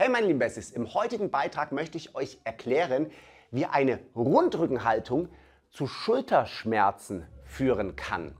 Hey mein lieben Bessis, im heutigen Beitrag möchte ich euch erklären, wie eine Rundrückenhaltung zu Schulterschmerzen führen kann.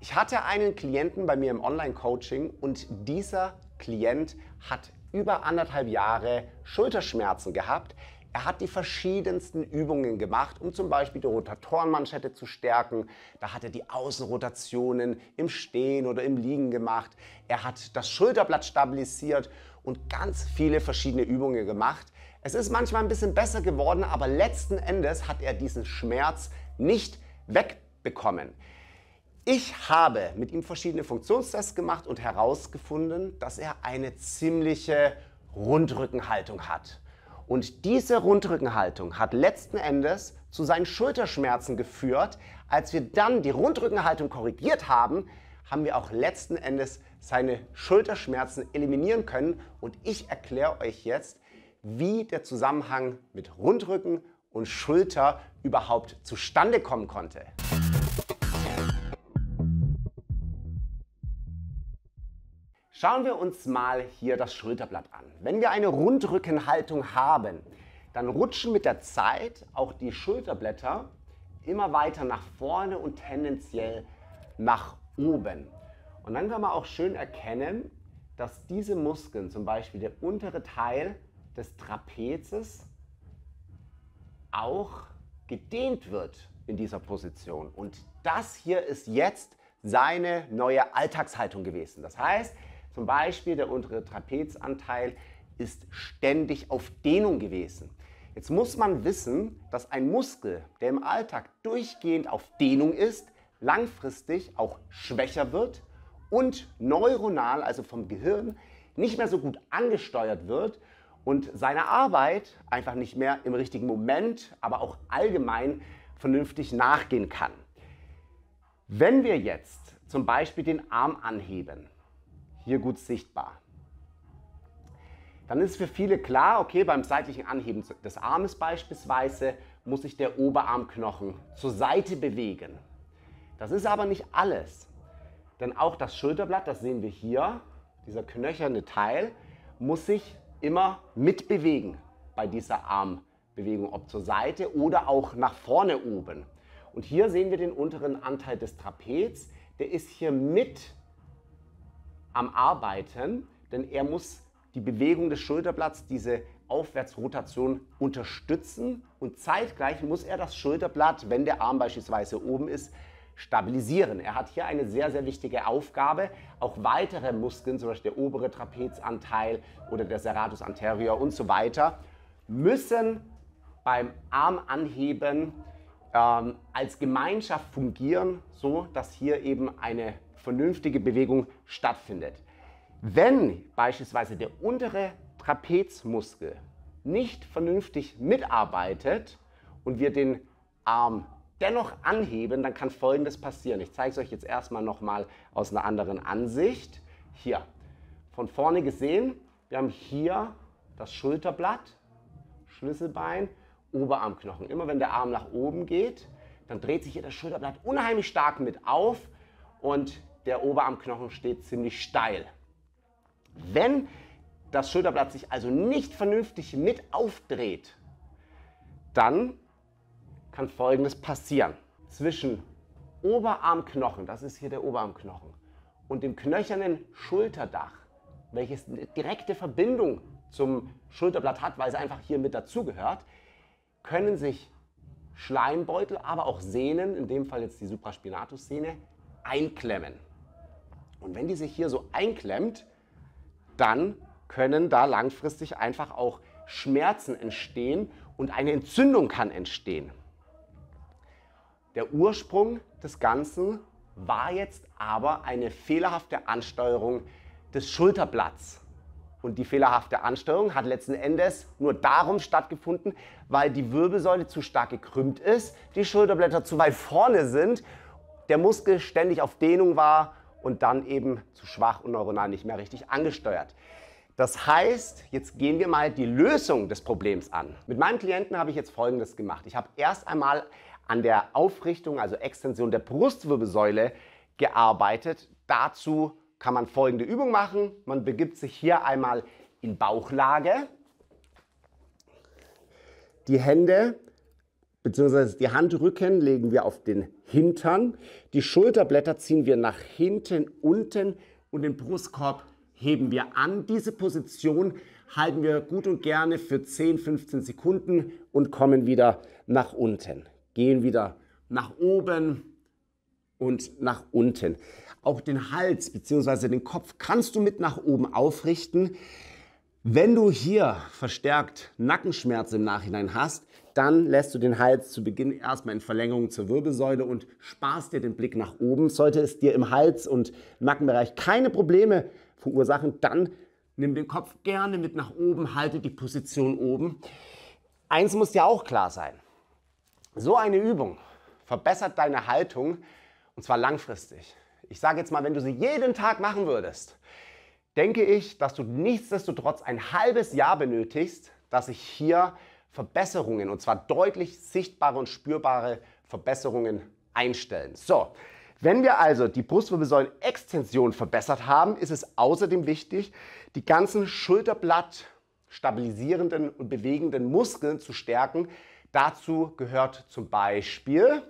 Ich hatte einen Klienten bei mir im Online-Coaching und dieser Klient hat über anderthalb Jahre Schulterschmerzen gehabt. Er hat die verschiedensten Übungen gemacht, um zum Beispiel die Rotatorenmanschette zu stärken. Da hat er die Außenrotationen im Stehen oder im Liegen gemacht. Er hat das Schulterblatt stabilisiert und ganz viele verschiedene Übungen gemacht. Es ist manchmal ein bisschen besser geworden, aber letzten Endes hat er diesen Schmerz nicht wegbekommen. Ich habe mit ihm verschiedene Funktionstests gemacht und herausgefunden, dass er eine ziemliche Rundrückenhaltung hat. Und diese Rundrückenhaltung hat letzten Endes zu seinen Schulterschmerzen geführt. Als wir dann die Rundrückenhaltung korrigiert haben, haben wir auch letzten Endes seine Schulterschmerzen eliminieren können. Und ich erkläre euch jetzt, wie der Zusammenhang mit Rundrücken und Schulter überhaupt zustande kommen konnte. Schauen wir uns mal hier das Schulterblatt an. Wenn wir eine Rundrückenhaltung haben, dann rutschen mit der Zeit auch die Schulterblätter immer weiter nach vorne und tendenziell nach oben. Und dann kann man auch schön erkennen, dass diese Muskeln, zum Beispiel der untere Teil des Trapezes, auch gedehnt wird in dieser Position. Und das hier ist jetzt seine neue Alltagshaltung gewesen. Das heißt, zum Beispiel der untere Trapezanteil ist ständig auf Dehnung gewesen. Jetzt muss man wissen, dass ein Muskel, der im Alltag durchgehend auf Dehnung ist, langfristig auch schwächer wird und neuronal, also vom Gehirn, nicht mehr so gut angesteuert wird und seine Arbeit einfach nicht mehr im richtigen Moment, aber auch allgemein vernünftig nachgehen kann. Wenn wir jetzt zum Beispiel den Arm anheben, hier gut sichtbar, dann ist für viele klar, okay, beim seitlichen Anheben des Armes beispielsweise muss sich der Oberarmknochen zur Seite bewegen. Das ist aber nicht alles. Denn auch das Schulterblatt, das sehen wir hier, dieser knöcherne Teil, muss sich immer mitbewegen bei dieser Armbewegung, ob zur Seite oder auch nach vorne oben. Und hier sehen wir den unteren Anteil des Trapez, der ist hier mit am Arbeiten, denn er muss die Bewegung des Schulterblatts, diese Aufwärtsrotation unterstützen und zeitgleich muss er das Schulterblatt, wenn der Arm beispielsweise oben ist, stabilisieren. Er hat hier eine sehr, sehr wichtige Aufgabe, auch weitere Muskeln, zum Beispiel der obere Trapezanteil oder der Serratus anterior und so weiter, müssen beim Armanheben ähm, als Gemeinschaft fungieren, so dass hier eben eine vernünftige Bewegung stattfindet. Wenn beispielsweise der untere Trapezmuskel nicht vernünftig mitarbeitet und wir den Arm dennoch anheben, dann kann Folgendes passieren. Ich zeige es euch jetzt erstmal nochmal aus einer anderen Ansicht. Hier, von vorne gesehen, wir haben hier das Schulterblatt, Schlüsselbein, Oberarmknochen. Immer wenn der Arm nach oben geht, dann dreht sich hier das Schulterblatt unheimlich stark mit auf und der Oberarmknochen steht ziemlich steil. Wenn das Schulterblatt sich also nicht vernünftig mit aufdreht, dann kann Folgendes passieren. Zwischen Oberarmknochen, das ist hier der Oberarmknochen, und dem knöchernen Schulterdach, welches eine direkte Verbindung zum Schulterblatt hat, weil es einfach hier mit dazugehört, können sich Schleimbeutel, aber auch Sehnen, in dem Fall jetzt die supraspinatus einklemmen. Und wenn die sich hier so einklemmt, dann können da langfristig einfach auch Schmerzen entstehen und eine Entzündung kann entstehen. Der Ursprung des Ganzen war jetzt aber eine fehlerhafte Ansteuerung des Schulterblatts. Und die fehlerhafte Ansteuerung hat letzten Endes nur darum stattgefunden, weil die Wirbelsäule zu stark gekrümmt ist, die Schulterblätter zu weit vorne sind, der Muskel ständig auf Dehnung war und dann eben zu schwach und neuronal nicht mehr richtig angesteuert. Das heißt, jetzt gehen wir mal die Lösung des Problems an. Mit meinem Klienten habe ich jetzt Folgendes gemacht. Ich habe erst einmal an der Aufrichtung, also Extension der Brustwirbelsäule gearbeitet. Dazu kann man folgende Übung machen. Man begibt sich hier einmal in Bauchlage. Die Hände bzw. die Handrücken legen wir auf den Hintern. Die Schulterblätter ziehen wir nach hinten unten und den Brustkorb heben wir an. Diese Position halten wir gut und gerne für 10, 15 Sekunden und kommen wieder nach unten gehen wieder nach oben und nach unten. Auch den Hals bzw. den Kopf kannst du mit nach oben aufrichten. Wenn du hier verstärkt Nackenschmerzen im Nachhinein hast, dann lässt du den Hals zu Beginn erstmal in Verlängerung zur Wirbelsäule und sparst dir den Blick nach oben. Sollte es dir im Hals- und Nackenbereich keine Probleme verursachen, dann nimm den Kopf gerne mit nach oben, halte die Position oben. Eins muss dir auch klar sein. So eine Übung verbessert deine Haltung und zwar langfristig. Ich sage jetzt mal, wenn du sie jeden Tag machen würdest, denke ich, dass du nichtsdestotrotz ein halbes Jahr benötigst, dass sich hier Verbesserungen und zwar deutlich sichtbare und spürbare Verbesserungen einstellen. So, wenn wir also die Brustwirbelsäulenextension verbessert haben, ist es außerdem wichtig, die ganzen Schulterblatt stabilisierenden und bewegenden Muskeln zu stärken, Dazu gehört zum Beispiel,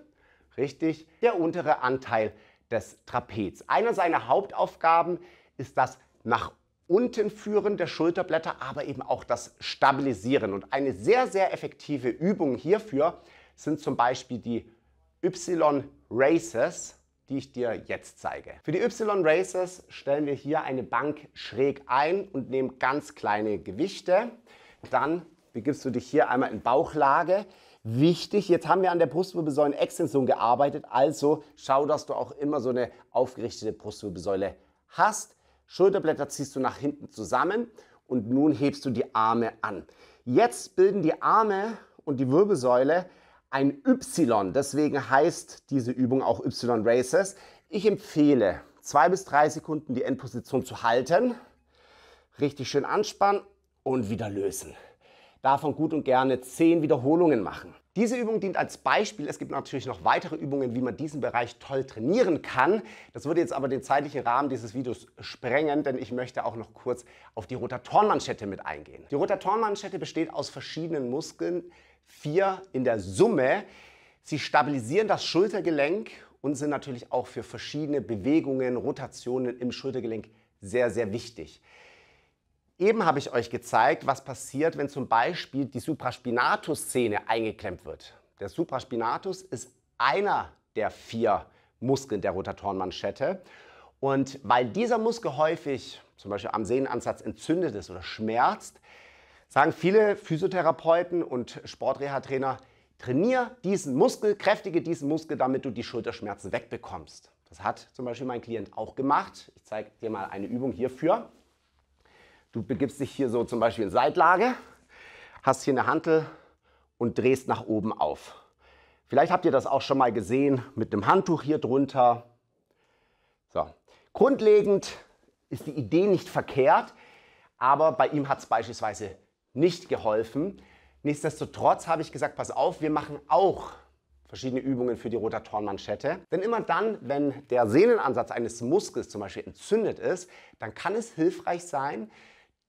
richtig, der untere Anteil des Trapez. Eine seiner Hauptaufgaben ist das nach unten führen der Schulterblätter, aber eben auch das Stabilisieren. Und eine sehr, sehr effektive Übung hierfür sind zum Beispiel die Y-Races, die ich dir jetzt zeige. Für die Y-Races stellen wir hier eine Bank schräg ein und nehmen ganz kleine Gewichte. Dann begibst du dich hier einmal in Bauchlage. Wichtig, jetzt haben wir an der Brustwirbelsäule Extension gearbeitet, also schau, dass du auch immer so eine aufgerichtete Brustwirbelsäule hast. Schulterblätter ziehst du nach hinten zusammen und nun hebst du die Arme an. Jetzt bilden die Arme und die Wirbelsäule ein Y, deswegen heißt diese Übung auch Y-Races. Ich empfehle, zwei bis drei Sekunden die Endposition zu halten, richtig schön anspannen und wieder lösen davon gut und gerne 10 Wiederholungen machen. Diese Übung dient als Beispiel. Es gibt natürlich noch weitere Übungen, wie man diesen Bereich toll trainieren kann. Das würde jetzt aber den zeitlichen Rahmen dieses Videos sprengen, denn ich möchte auch noch kurz auf die Rotatorenmanschette mit eingehen. Die Rotatorenmanschette besteht aus verschiedenen Muskeln, vier in der Summe. Sie stabilisieren das Schultergelenk und sind natürlich auch für verschiedene Bewegungen, Rotationen im Schultergelenk sehr, sehr wichtig. Eben habe ich euch gezeigt, was passiert, wenn zum Beispiel die Supraspinatus-Szene eingeklemmt wird. Der Supraspinatus ist einer der vier Muskeln der Rotatorenmanschette. Und weil dieser Muskel häufig zum Beispiel am Sehnenansatz entzündet ist oder schmerzt, sagen viele Physiotherapeuten und Sportreha-Trainer, trainiere diesen Muskel, kräftige diesen Muskel, damit du die Schulterschmerzen wegbekommst. Das hat zum Beispiel mein Klient auch gemacht. Ich zeige dir mal eine Übung hierfür. Du begibst dich hier so zum Beispiel in Seitlage, hast hier eine Hantel und drehst nach oben auf. Vielleicht habt ihr das auch schon mal gesehen mit einem Handtuch hier drunter. So. Grundlegend ist die Idee nicht verkehrt, aber bei ihm hat es beispielsweise nicht geholfen. Nichtsdestotrotz habe ich gesagt, pass auf, wir machen auch verschiedene Übungen für die Rotatorenmanschette. Denn immer dann, wenn der Sehnenansatz eines Muskels zum Beispiel entzündet ist, dann kann es hilfreich sein,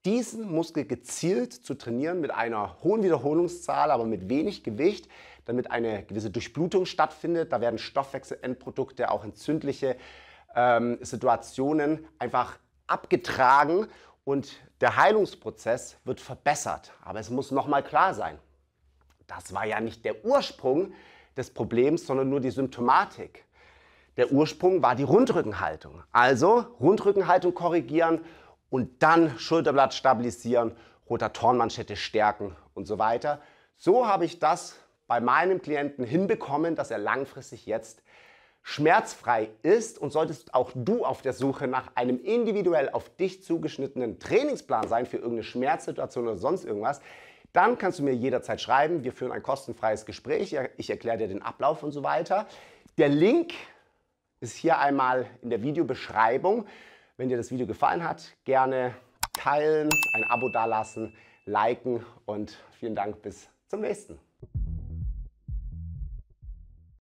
diesen Muskel gezielt zu trainieren mit einer hohen Wiederholungszahl, aber mit wenig Gewicht, damit eine gewisse Durchblutung stattfindet. Da werden Stoffwechselendprodukte, auch entzündliche ähm, Situationen einfach abgetragen und der Heilungsprozess wird verbessert. Aber es muss nochmal klar sein, das war ja nicht der Ursprung des Problems, sondern nur die Symptomatik. Der Ursprung war die Rundrückenhaltung. Also Rundrückenhaltung korrigieren und dann Schulterblatt stabilisieren, Rotatorenmanschette stärken und so weiter. So habe ich das bei meinem Klienten hinbekommen, dass er langfristig jetzt schmerzfrei ist und solltest auch du auf der Suche nach einem individuell auf dich zugeschnittenen Trainingsplan sein für irgendeine Schmerzsituation oder sonst irgendwas, dann kannst du mir jederzeit schreiben. Wir führen ein kostenfreies Gespräch. Ich erkläre dir den Ablauf und so weiter. Der Link ist hier einmal in der Videobeschreibung. Wenn dir das Video gefallen hat, gerne teilen, ein Abo dalassen, liken und vielen Dank bis zum nächsten.